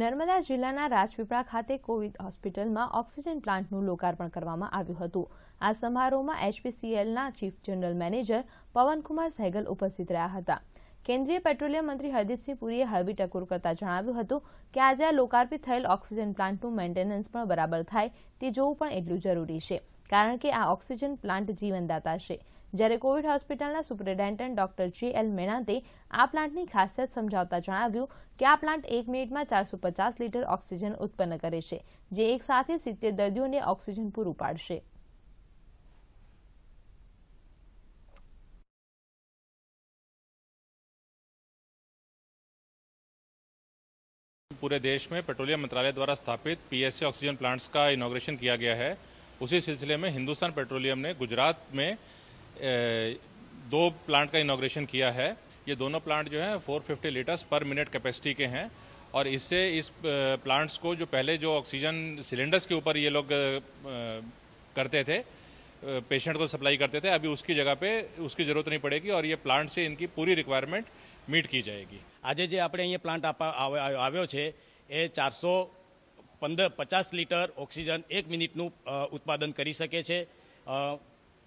નર્મદા જિલ્લાના રાજપીપળા ખાતે કોવિડ હોસ્પિટલમાં ઓક્સિજન પ્લાન્ટનું લોકાર્પણ કરવામાં આવ્યું હતું આ સમારોહમાં એચપીસીએલના chief general manager Pavankumar Sehgal ઉપસ્થિત રહ્યા હતા કેન્દ્રીય પેટ્રોલિયમ મંત્રી હરદીપસિંહ પુરીએ હળવી ટકોર કરતા જણાવ્યું હતું કે આજે આ લોકાર્પિત થયેલ ઓક્સિજન પ્લાન્ટનું મેન્ટેનન્સ પણ બરાબર થાય તે જોવું પણ એટલું જરૂરી છે કારણ કે આ ઓક્સિજન પ્લાન્ટ જીવનદાતા છે जयरे COVID hospital superintendent doctor J L मेनाते आ प्लांट की खासियत समझाता ज्व्यू कि आ प्लांट एक मिनिट में चार सौ पचास लीटर ऑक्सीजन उत्पन्न करे जे एक साथ सीतेर दर्द ने ऑक्सीजन पूरू पड़े पूरे देश में पेट्रोलियम मंत्रालय द्वारा स्थापित पीएसए ऑक्सीजन प्लांट्स का इनोग्रेशन किया गया है उसी सिलसिले में हिंदुस्तान पेट्रोलियम ने गुजरात में दो प्लांट का इनोग्रेशन किया है ये दोनों प्लांट जो है 450 लीटर्स पर मिनट कैपेसिटी के हैं और इससे इस प्लांट्स को जो पहले जो ऑक्सीजन सिलेंडर्स के ऊपर ये लोग करते थे पेशेंट को सप्लाई करते थे अभी उसकी जगह पे उसकी जरूरत नहीं पड़ेगी और ये प्लांट से इनकी पूरी रिक्वायरमेंट मीट की जाएगी आज જે આપણે प्लांट પ્લાન્ટ આવ્યો છે એ ચારસો પંદર પચાસ લીટર ઓક્સિજન એક મિનિટનું ઉત્પાદન उत्पादन कर सके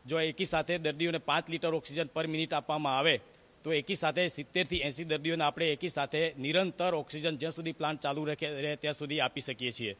જો એકી સાથે દર્દીઓને પાંચ લીટર ઓક્સિજન પર મિનિટ આપવામાં આવે તો એકી સાથે સિત્તેરથી એંસી દર્દીઓને આપણે એકી સાથે નિરંતર ઓક્સિજન જ્યાં સુધી પ્લાન્ટ ચાલુ રહે ત્યાં સુધી આપી શકીએ છીએ